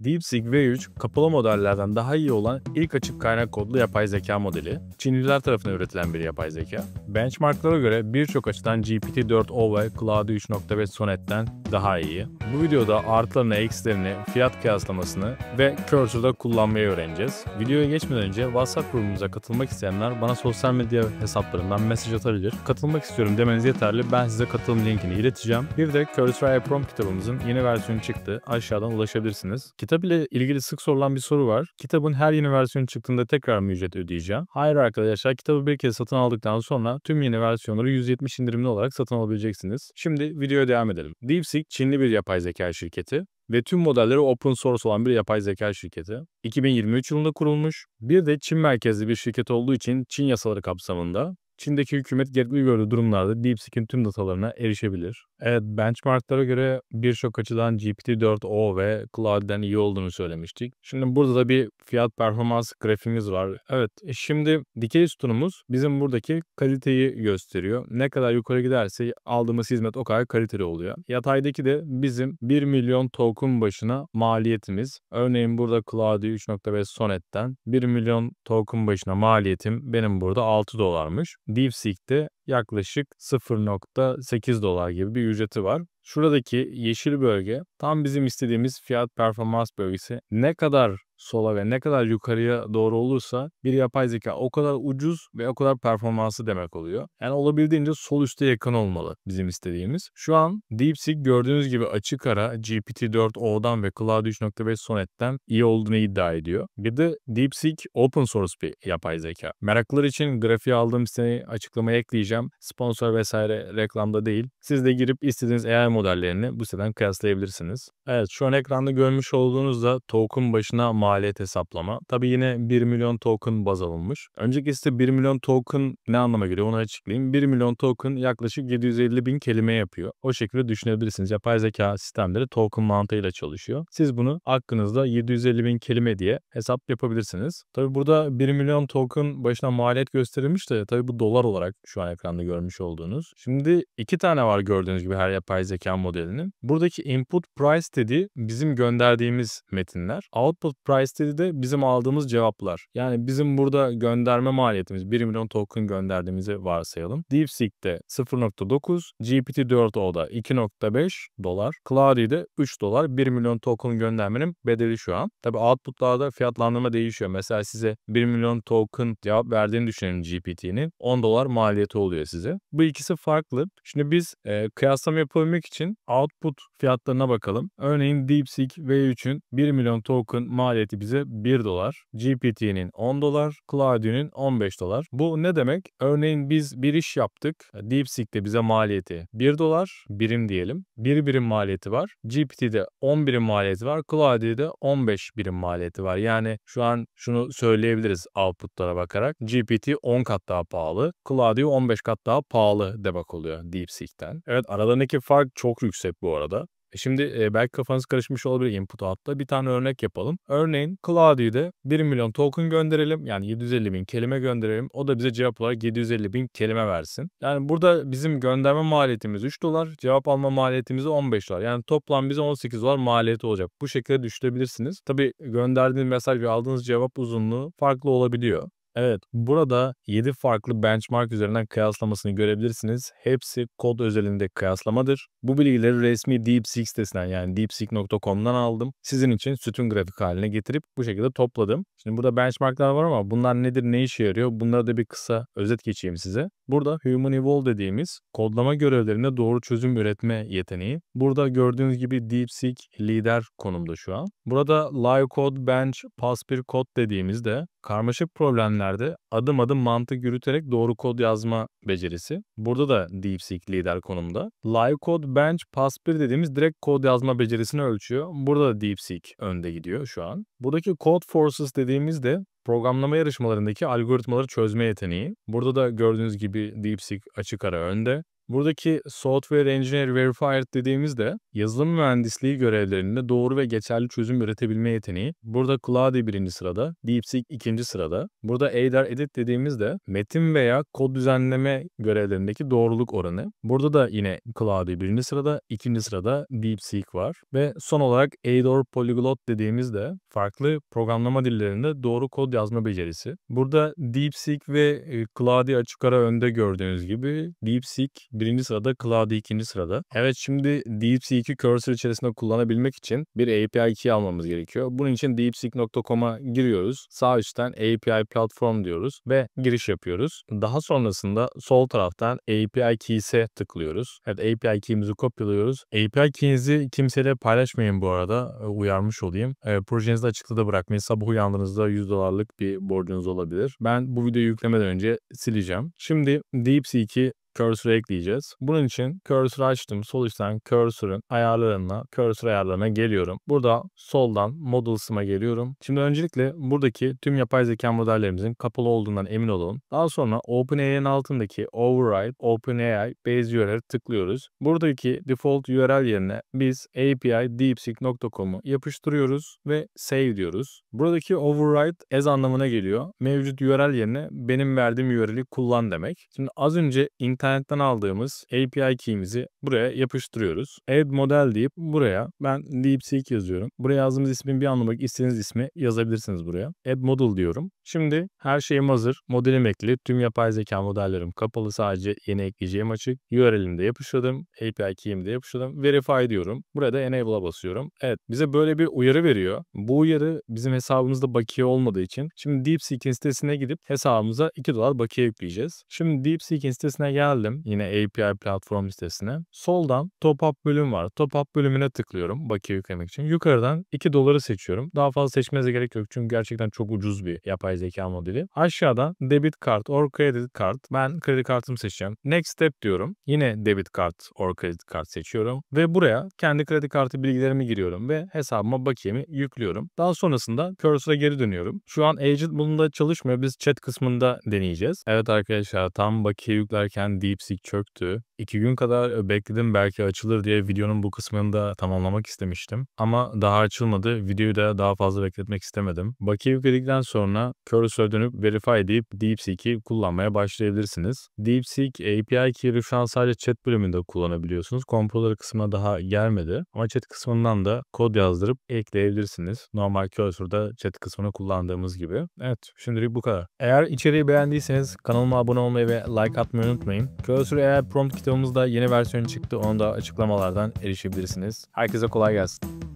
DeepSeek V3, kapalı modellerden daha iyi olan ilk açık kaynak kodlu yapay zeka modeli, Çinliler tarafından üretilen bir yapay zeka. Benchmarklara göre birçok açıdan GPT-4o ve Claude 3.5 Sonnet'ten daha iyi. Bu videoda artılarını, eksilerini, fiyat kıyaslamasını ve Cursor'da kullanmayı öğreneceğiz. Videoya geçmeden önce WhatsApp grubumuza katılmak isteyenler bana sosyal medya hesaplarından mesaj atabilir. Katılmak istiyorum demeniz yeterli. Ben size katılım linkini ileteceğim. Bir de Cursor AI Prom kitabımızın yeni versiyonu çıktı. Aşağıdan ulaşabilirsiniz. Kitap ile ilgili sık sorulan bir soru var. Kitabın her yeni versiyonu çıktığında tekrar mı ücret ödeyeceğim? Hayır arkadaşlar kitabı bir kez satın aldıktan sonra tüm yeni versiyonları 170 indirimli olarak satın alabileceksiniz. Şimdi videoya devam edelim. DeepSeek DeepSeek Çinli bir yapay zeka şirketi ve tüm modelleri open source olan bir yapay zeka şirketi. 2023 yılında kurulmuş. Bir de Çin merkezli bir şirket olduğu için Çin yasaları kapsamında Çin'deki hükümet gerekli gördüğü durumlarda DeepSeek'in tüm datalarına erişebilir. Evet, benchmarklara göre birçok açıdan GPT-4o ve Claude'den iyi olduğunu söylemiştik. Şimdi burada da bir fiyat performans grafimiz var. Evet, e, şimdi dikey sütunumuz bizim buradaki kaliteyi gösteriyor. Ne kadar yukarı giderse aldığımız hizmet o kadar kaliteli oluyor. Yataydaki de bizim 1 milyon token başına maliyetimiz. Örneğin burada Claude 3.5 Sonet'ten 1 milyon token başına maliyetim benim burada 6 dolarmış. DeepSeek'te yaklaşık 0.8 dolar gibi bir ücreti var. Şuradaki yeşil bölge tam bizim istediğimiz fiyat performans bölgesi. Ne kadar sola ve ne kadar yukarıya doğru olursa bir yapay zeka o kadar ucuz ve o kadar performansı demek oluyor. Yani olabildiğince sol üste yakın olmalı bizim istediğimiz. Şu an DeepSeek gördüğünüz gibi açık ara GPT-4o'dan ve Claude 3.5 Sonnet'ten iyi olduğunu iddia ediyor. Bir de DeepSeek open source bir yapay zeka. Meraklılar için grafiği aldığım siteyi açıklamaya ekleyeceğim. Sponsor vesaire reklamda değil. Siz de girip istediğiniz AI modellerini bu siteden kıyaslayabilirsiniz. Evet şu an ekranda görmüş olduğunuzda token başına maliyet hesaplama. Tabii yine 1 milyon token baz alınmış. Önceki de 1 milyon token ne anlama geliyor onu açıklayayım. 1 milyon token yaklaşık 750 bin kelime yapıyor. O şekilde düşünebilirsiniz. Yapay zeka sistemleri token mantığıyla çalışıyor. Siz bunu hakkınızda 750 bin kelime diye hesap yapabilirsiniz. Tabii burada 1 milyon token başına maliyet gösterilmiş de tabii bu dolar olarak şu an ekranda görmüş olduğunuz. Şimdi iki tane var gördüğünüz gibi her yapay zeka modelinin. Buradaki input price dediği bizim gönderdiğimiz metinler. Output price Price de bizim aldığımız cevaplar. Yani bizim burada gönderme maliyetimiz 1 milyon token gönderdiğimizi varsayalım. DeepSeek'te 0.9, GPT-4o'da 2.5 dolar, Cloudy'de 3 dolar 1 milyon token göndermenin bedeli şu an. Tabi outputlarda fiyatlandırma değişiyor. Mesela size 1 milyon token cevap verdiğini düşünelim GPT'nin. 10 dolar maliyeti oluyor size. Bu ikisi farklı. Şimdi biz e, kıyaslama yapabilmek için output fiyatlarına bakalım. Örneğin DeepSeek V3'ün 1 milyon token maliyeti maliyeti bize 1 dolar, GPT'nin 10 dolar, Claude'nin 15 dolar. Bu ne demek? Örneğin biz bir iş yaptık. DeepSeek'te bize maliyeti 1 dolar, birim diyelim. 1 birim maliyeti var. GPT'de 10 birim maliyeti var. Claude'de 15 birim maliyeti var. Yani şu an şunu söyleyebiliriz outputlara bakarak. GPT 10 kat daha pahalı, Claude 15 kat daha pahalı demek oluyor DeepSeek'ten. Evet aralarındaki fark çok yüksek bu arada. E, şimdi e, belki kafanız karışmış olabilir input out'ta. Bir tane örnek yapalım. Örneğin Cloudy'de 1 milyon token gönderelim. Yani 750 bin kelime gönderelim. O da bize cevap olarak 750 bin kelime versin. Yani burada bizim gönderme maliyetimiz 3 dolar. Cevap alma maliyetimiz 15 dolar. Yani toplam bize 18 dolar maliyeti olacak. Bu şekilde düşünebilirsiniz. Tabi gönderdiğiniz mesaj ve aldığınız cevap uzunluğu farklı olabiliyor. Evet, burada 7 farklı benchmark üzerinden kıyaslamasını görebilirsiniz. Hepsi kod özelinde kıyaslamadır. Bu bilgileri resmi DeepSeek sitesinden yani deepseek.com'dan aldım. Sizin için sütun grafik haline getirip bu şekilde topladım. Şimdi burada benchmarklar var ama bunlar nedir, ne işe yarıyor? Bunlara da bir kısa özet geçeyim size. Burada Human Evolve dediğimiz kodlama görevlerine doğru çözüm üretme yeteneği. Burada gördüğünüz gibi DeepSeek lider konumda şu an. Burada Live Code Bench, Paspir Code dediğimizde karmaşık problemlerde adım adım mantık yürüterek doğru kod yazma becerisi. Burada da DeepSeek lider konumda. Live Code Bench Paspir dediğimiz direkt kod yazma becerisini ölçüyor. Burada da DeepSeek önde gidiyor şu an. Buradaki Code Forces dediğimizde Programlama yarışmalarındaki algoritmaları çözme yeteneği. Burada da gördüğünüz gibi DeepSeek açık ara önde. Buradaki Software Engineer Verified dediğimizde yazılım mühendisliği görevlerinde doğru ve geçerli çözüm üretebilme yeteneği. Burada Claude birinci sırada, DeepSeek ikinci sırada. Burada ADAR Edit dediğimizde metin veya kod düzenleme görevlerindeki doğruluk oranı. Burada da yine Claude birinci sırada, ikinci sırada DeepSeek var. Ve son olarak ADAR Polyglot dediğimizde farklı programlama dillerinde doğru kod yazma becerisi. Burada DeepSeek ve e, Claude açık ara önde gördüğünüz gibi DeepSeek birinci sırada, Cloud ikinci sırada. Evet şimdi DeepSeek'i Cursor içerisinde kullanabilmek için bir API key almamız gerekiyor. Bunun için deepseek.com'a giriyoruz. Sağ üstten API platform diyoruz ve giriş yapıyoruz. Daha sonrasında sol taraftan API keys'e tıklıyoruz. Evet API key'imizi kopyalıyoruz. API key'inizi kimseyle paylaşmayın bu arada. Ee, uyarmış olayım. E, projenizi açıkta da bırakmayın. Sabah uyandığınızda 100 dolarlık bir borcunuz olabilir. Ben bu videoyu yüklemeden önce sileceğim. Şimdi DeepSeek'i cursor'ı ekleyeceğiz. Bunun için cursor'ı açtım. Sol üstten cursorun ayarlarına, cursor ayarlarına geliyorum. Burada soldan models'ıma geliyorum. Şimdi öncelikle buradaki tüm yapay zeka modellerimizin kapalı olduğundan emin olun. Daha sonra OpenAI'nin altındaki override OpenAI base URL'e tıklıyoruz. Buradaki default URL yerine biz API deepseek.com'u yapıştırıyoruz ve save diyoruz. Buradaki override as anlamına geliyor. Mevcut URL yerine benim verdiğim URL'i kullan demek. Şimdi az önce internet internetten aldığımız API key'imizi buraya yapıştırıyoruz. Add model deyip buraya ben DeepSeek yazıyorum. Buraya yazdığımız ismin bir anlamı istediğiniz ismi yazabilirsiniz buraya. Add model diyorum. Şimdi her şeyim hazır. Modelim ekli. Tüm yapay zeka modellerim kapalı. Sadece yeni ekleyeceğim açık. URL'imi de yapıştırdım. API key'imi de yapıştırdım. Verify diyorum. Burada Enable'a basıyorum. Evet bize böyle bir uyarı veriyor. Bu uyarı bizim hesabımızda bakiye olmadığı için. Şimdi DeepSeek'in sitesine gidip hesabımıza 2 dolar bakiye yükleyeceğiz. Şimdi DeepSeek'in sitesine geldim geldim yine API platform listesine. Soldan top up bölüm var. Top up bölümüne tıklıyorum bakiye yüklemek için. Yukarıdan 2 doları seçiyorum. Daha fazla seçmenize gerek yok çünkü gerçekten çok ucuz bir yapay zeka modeli. Aşağıdan debit kart or kredi kart. Ben kredi kartımı seçeceğim. Next step diyorum. Yine debit kart or kredi kart seçiyorum. Ve buraya kendi kredi kartı bilgilerimi giriyorum ve hesabıma bakiyemi yüklüyorum. Daha sonrasında cursor'a geri dönüyorum. Şu an agent bunda çalışmıyor. Biz chat kısmında deneyeceğiz. Evet arkadaşlar tam bakiye yüklerken DeepSeek çöktü. İki gün kadar bekledim belki açılır diye videonun bu kısmını da tamamlamak istemiştim. Ama daha açılmadı. Videoyu da daha fazla bekletmek istemedim. Bakiye yükledikten sonra cursor'a dönüp verify deyip DeepSeek'i kullanmaya başlayabilirsiniz. DeepSeek API key'leri şu an sadece chat bölümünde kullanabiliyorsunuz. Kompoları kısmına daha gelmedi. Ama chat kısmından da kod yazdırıp ekleyebilirsiniz. Normal cursor'da chat kısmını kullandığımız gibi. Evet şimdilik bu kadar. Eğer içeriği beğendiyseniz kanalıma abone olmayı ve like atmayı unutmayın. Cursor eğer prompt Podcast'ımızda yeni versiyonu çıktı. Onu da açıklamalardan erişebilirsiniz. Herkese kolay gelsin.